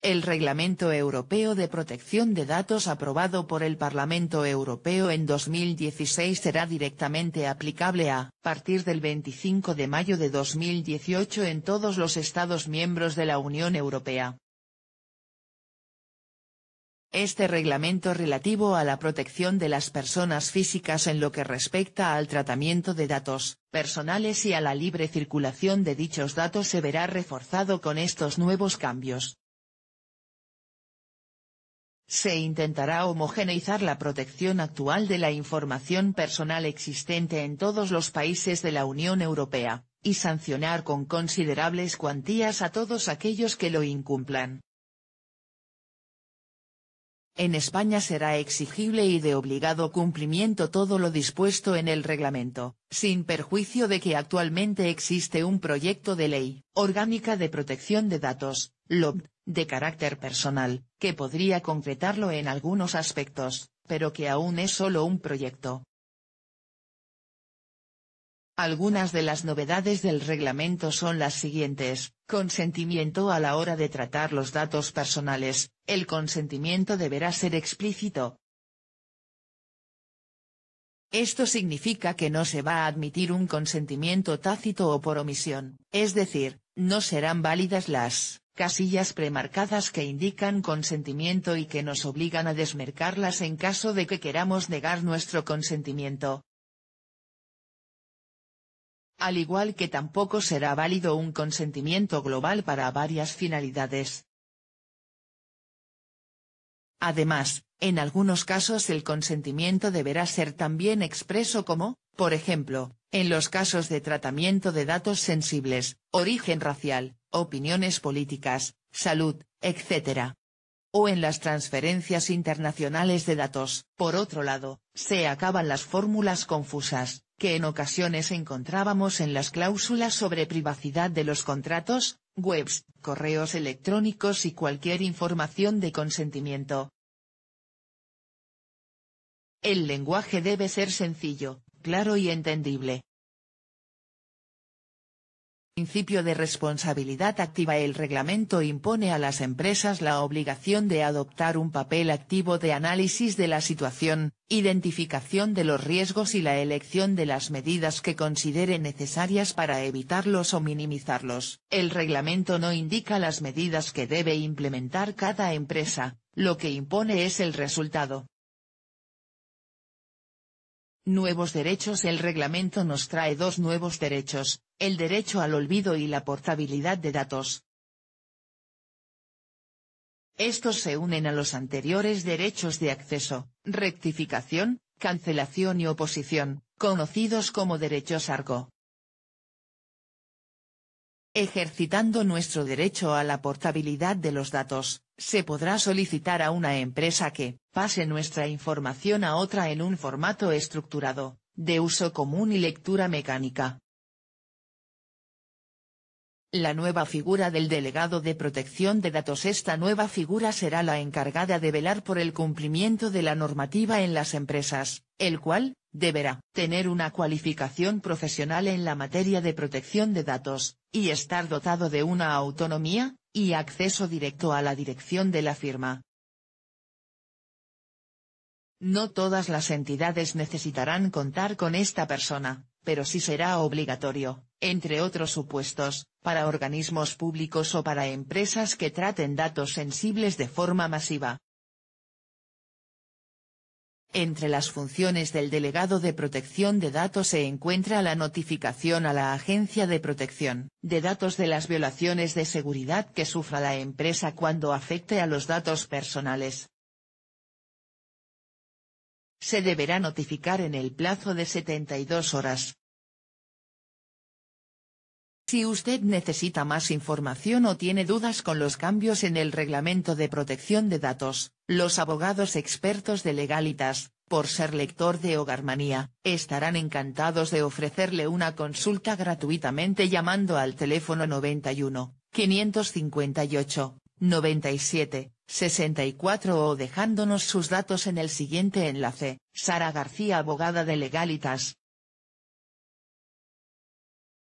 El Reglamento Europeo de Protección de Datos aprobado por el Parlamento Europeo en 2016 será directamente aplicable a partir del 25 de mayo de 2018 en todos los Estados miembros de la Unión Europea. Este reglamento relativo a la protección de las personas físicas en lo que respecta al tratamiento de datos personales y a la libre circulación de dichos datos se verá reforzado con estos nuevos cambios. Se intentará homogeneizar la protección actual de la información personal existente en todos los países de la Unión Europea, y sancionar con considerables cuantías a todos aquellos que lo incumplan. En España será exigible y de obligado cumplimiento todo lo dispuesto en el reglamento, sin perjuicio de que actualmente existe un proyecto de ley, Orgánica de Protección de Datos, LOBD de carácter personal, que podría concretarlo en algunos aspectos, pero que aún es solo un proyecto. Algunas de las novedades del reglamento son las siguientes, consentimiento a la hora de tratar los datos personales, el consentimiento deberá ser explícito, esto significa que no se va a admitir un consentimiento tácito o por omisión, es decir, no serán válidas las casillas premarcadas que indican consentimiento y que nos obligan a desmercarlas en caso de que queramos negar nuestro consentimiento. Al igual que tampoco será válido un consentimiento global para varias finalidades. Además, en algunos casos el consentimiento deberá ser también expreso como, por ejemplo, en los casos de tratamiento de datos sensibles, origen racial, opiniones políticas, salud, etc. O en las transferencias internacionales de datos. Por otro lado, se acaban las fórmulas confusas, que en ocasiones encontrábamos en las cláusulas sobre privacidad de los contratos, webs, correos electrónicos y cualquier información de consentimiento. El lenguaje debe ser sencillo, claro y entendible principio de responsabilidad activa El reglamento impone a las empresas la obligación de adoptar un papel activo de análisis de la situación, identificación de los riesgos y la elección de las medidas que considere necesarias para evitarlos o minimizarlos. El reglamento no indica las medidas que debe implementar cada empresa, lo que impone es el resultado. Nuevos derechos El reglamento nos trae dos nuevos derechos, el derecho al olvido y la portabilidad de datos. Estos se unen a los anteriores derechos de acceso, rectificación, cancelación y oposición, conocidos como derechos ARCO. Ejercitando nuestro derecho a la portabilidad de los datos, se podrá solicitar a una empresa que pase nuestra información a otra en un formato estructurado, de uso común y lectura mecánica. La nueva figura del Delegado de Protección de Datos Esta nueva figura será la encargada de velar por el cumplimiento de la normativa en las empresas, el cual, deberá tener una cualificación profesional en la materia de protección de datos, y estar dotado de una autonomía, y acceso directo a la dirección de la firma. No todas las entidades necesitarán contar con esta persona, pero sí será obligatorio, entre otros supuestos, para organismos públicos o para empresas que traten datos sensibles de forma masiva. Entre las funciones del delegado de protección de datos se encuentra la notificación a la Agencia de Protección de Datos de las violaciones de seguridad que sufra la empresa cuando afecte a los datos personales. Se deberá notificar en el plazo de 72 horas, si usted necesita más información o tiene dudas con los cambios en el Reglamento de Protección de Datos, los abogados expertos de Legalitas, por ser lector de Hogarmanía, estarán encantados de ofrecerle una consulta gratuitamente llamando al teléfono 91 558 97 64 o dejándonos sus datos en el siguiente enlace. Sara García, abogada de Legalitas,